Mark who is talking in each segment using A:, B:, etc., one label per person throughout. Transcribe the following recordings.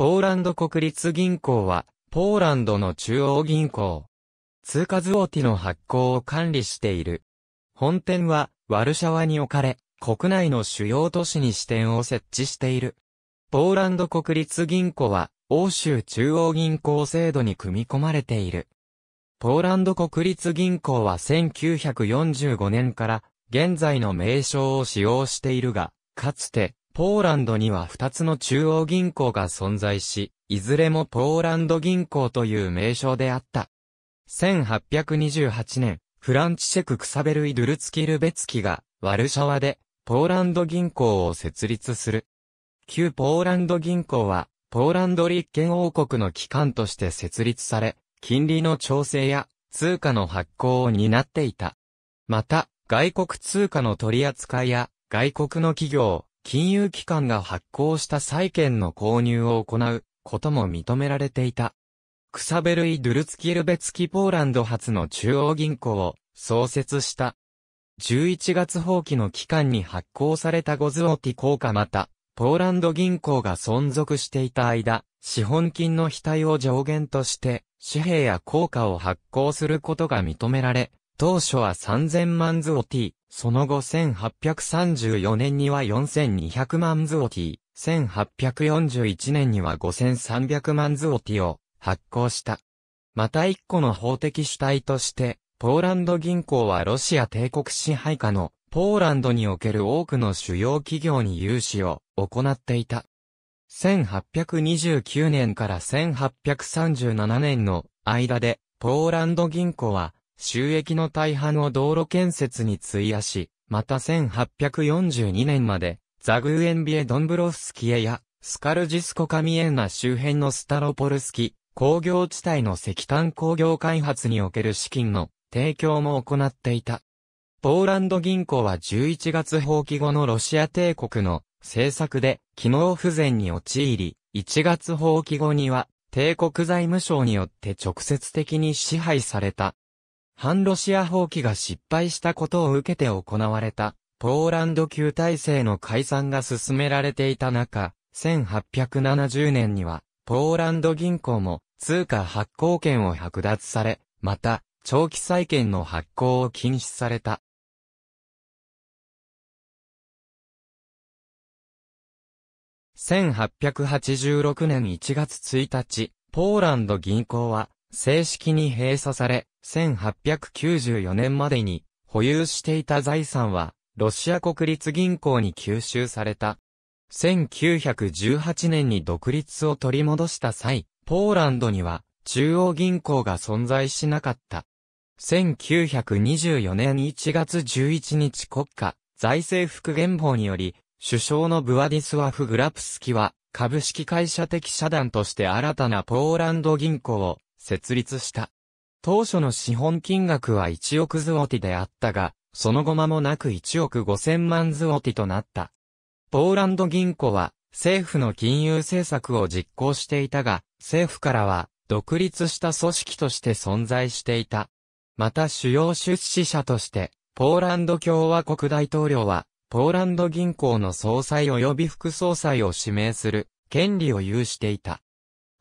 A: ポーランド国立銀行は、ポーランドの中央銀行。通貨ズオティの発行を管理している。本店は、ワルシャワに置かれ、国内の主要都市に支店を設置している。ポーランド国立銀行は、欧州中央銀行制度に組み込まれている。ポーランド国立銀行は1945年から、現在の名称を使用しているが、かつて、ポーランドには2つの中央銀行が存在し、いずれもポーランド銀行という名称であった。1828年、フランチシェク・クサベルイ・ドゥルツキ・ルベツキが、ワルシャワで、ポーランド銀行を設立する。旧ポーランド銀行は、ポーランド立憲王国の機関として設立され、金利の調整や通貨の発行を担っていた。また、外国通貨の取り扱いや外国の企業、金融機関が発行した債券の購入を行うことも認められていた。クサベルイ・ドゥルツキルベツキポーランド発の中央銀行を創設した。11月放棄の期間に発行されたゴズオティ効果また、ポーランド銀行が存続していた間、資本金の額を上限として、紙幣や効果を発行することが認められ、当初は3000万ズオティ、その後1834年には4200万ズオティ、1841年には5300万ズオティを発行した。また一個の法的主体として、ポーランド銀行はロシア帝国支配下のポーランドにおける多くの主要企業に融資を行っていた。1829年から1837年の間で、ポーランド銀行は収益の大半を道路建設に費やし、また1842年まで、ザグーエンビエ・ドンブロフスキエや、スカルジスコ・カミエンナ周辺のスタロポルスキ、工業地帯の石炭工業開発における資金の提供も行っていた。ポーランド銀行は11月放棄後のロシア帝国の政策で機能不全に陥り、1月放棄後には帝国財務省によって直接的に支配された反ロシア放棄が失敗したことを受けて行われた、ポーランド旧体制の解散が進められていた中、1870年には、ポーランド銀行も通貨発行権を剥奪され、また、長期債券の発行を禁止された。1886年1月1日、ポーランド銀行は正式に閉鎖され、1894年までに保有していた財産は、ロシア国立銀行に吸収された。1918年に独立を取り戻した際、ポーランドには中央銀行が存在しなかった。1924年1月11日国家財政復元法により、首相のブワディスワフ・グラプスキは株式会社的社団として新たなポーランド銀行を設立した。当初の資本金額は1億ズオティであったが、その後間もなく1億5000万ズオティとなった。ポーランド銀行は政府の金融政策を実行していたが、政府からは独立した組織として存在していた。また主要出資者として、ポーランド共和国大統領は、ポーランド銀行の総裁及び副総裁を指名する権利を有していた。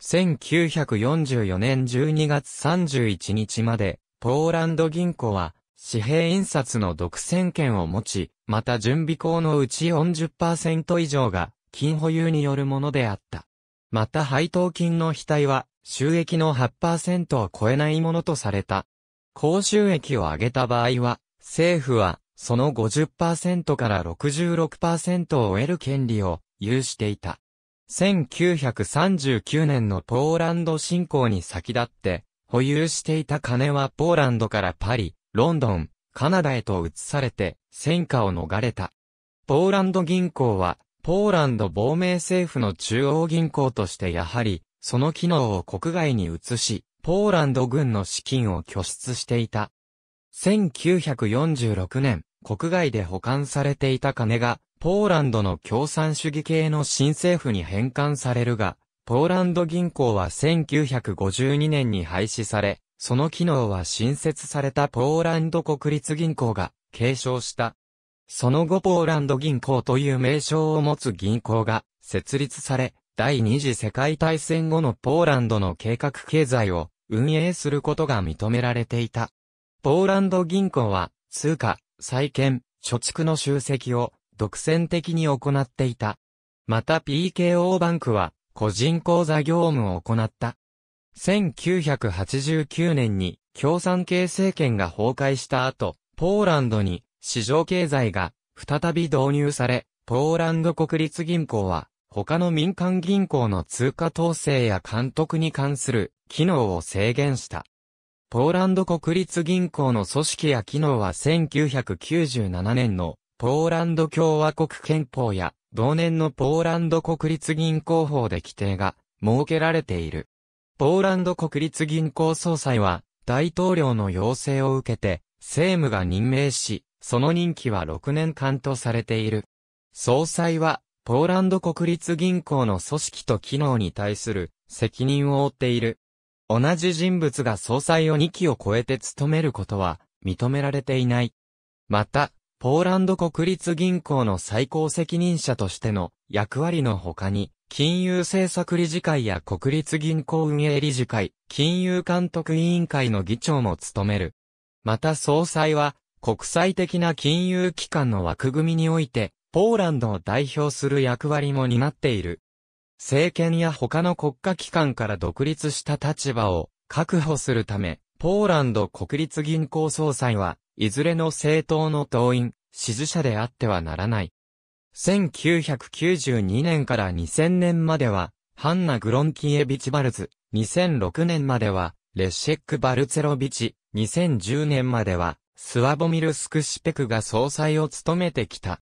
A: 1944年12月31日まで、ポーランド銀行は、紙幣印刷の独占権を持ち、また準備口のうち40%以上が、金保有によるものであった。また配当金の額は、収益の8%を超えないものとされた。高収益を上げた場合は、政府は、その50%から66%を得る権利を有していた。1939年のポーランド侵攻に先立って、保有していた金はポーランドからパリ、ロンドン、カナダへと移されて、戦火を逃れた。ポーランド銀行は、ポーランド亡命政府の中央銀行としてやはり、その機能を国外に移し、ポーランド軍の資金を拠出していた。1946年、国外で保管されていた金が、ポーランドの共産主義系の新政府に返還されるが、ポーランド銀行は1952年に廃止され、その機能は新設されたポーランド国立銀行が継承した。その後ポーランド銀行という名称を持つ銀行が設立され、第二次世界大戦後のポーランドの計画経済を運営することが認められていた。ポーランド銀行は通貨、債券、貯蓄の集積を独占的に行っていた。また PKO バンクは、個人口座業務を行った。1989年に共産系政権が崩壊した後、ポーランドに市場経済が再び導入され、ポーランド国立銀行は他の民間銀行の通貨統制や監督に関する機能を制限した。ポーランド国立銀行の組織や機能は1997年のポーランド共和国憲法や、同年のポーランド国立銀行法で規定が設けられている。ポーランド国立銀行総裁は、大統領の要請を受けて、政務が任命し、その任期は6年間とされている。総裁は、ポーランド国立銀行の組織と機能に対する責任を負っている。同じ人物が総裁を2期を超えて務めることは認められていない。また、ポーランド国立銀行の最高責任者としての役割の他に、金融政策理事会や国立銀行運営理事会、金融監督委員会の議長も務める。また総裁は、国際的な金融機関の枠組みにおいて、ポーランドを代表する役割も担っている。政権や他の国家機関から独立した立場を確保するため、ポーランド国立銀行総裁は、いずれの政党の党員、支持者であってはならない。1992年から2000年までは、ハンナ・グロンキエビチ・バルズ、2006年までは、レッシェック・バルツェロビチ、2010年までは、スワボミル・スクシペクが総裁を務めてきた。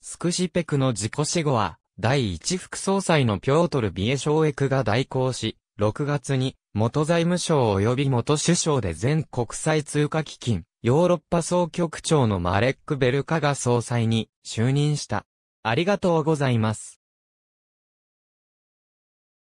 A: スクシペクの自己死後は、第一副総裁のピョートル・ビエショーエクが代行し、6月に元財務省及び元首相で全国際通貨基金、ヨーロッパ総局長のマレック・ベルカが総裁に就任した。ありがとうございます。